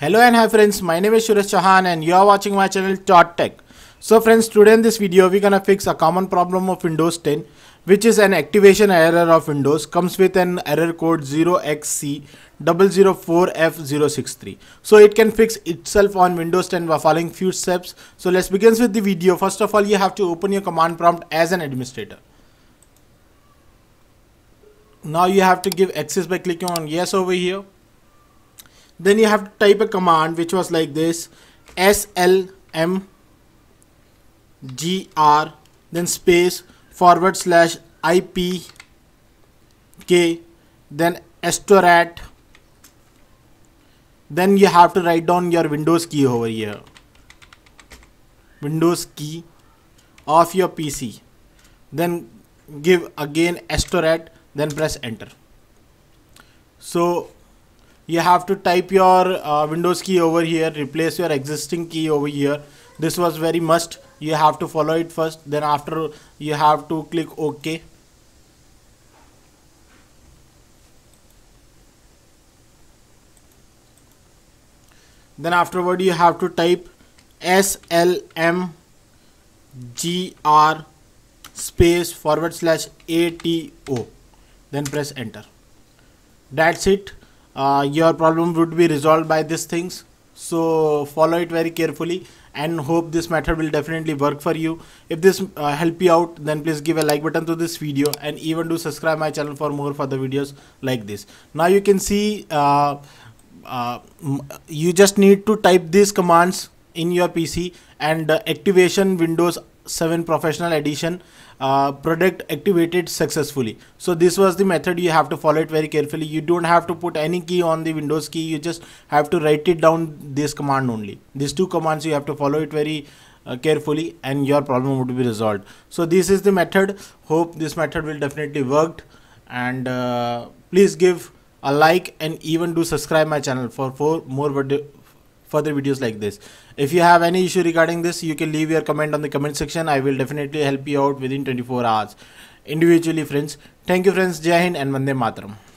Hello and hi friends, my name is Suraj Chauhan and you are watching my channel Tot Tech. So friends, today in this video we are gonna fix a common problem of Windows 10 which is an activation error of Windows comes with an error code 0xc004F063. So it can fix itself on Windows 10 by following few steps. So let's begin with the video. First of all, you have to open your command prompt as an administrator. Now you have to give access by clicking on yes over here then you have to type a command which was like this slm gr then space forward slash ipk then astorat then you have to write down your windows key over here windows key of your pc then give again astorat then press enter so you have to type your uh, Windows key over here, replace your existing key over here. This was very must. You have to follow it first. Then after you have to click OK. Then afterward you have to type slmgr space forward slash ato then press enter that's it uh, your problem would be resolved by these things so follow it very carefully and hope this method will definitely work for you if this uh, help you out then please give a like button to this video and even do subscribe my channel for more further videos like this now you can see uh, uh, you just need to type these commands in your pc and uh, activation windows 7 professional edition uh, product activated successfully so this was the method you have to follow it very carefully you don't have to put any key on the windows key you just have to write it down this command only these two commands you have to follow it very uh, carefully and your problem would be resolved so this is the method hope this method will definitely worked and uh, please give a like and even do subscribe my channel for, for more video further videos like this. If you have any issue regarding this, you can leave your comment on the comment section. I will definitely help you out within 24 hours. Individually, friends. Thank you, friends. Jai Hind and Vande Mataram.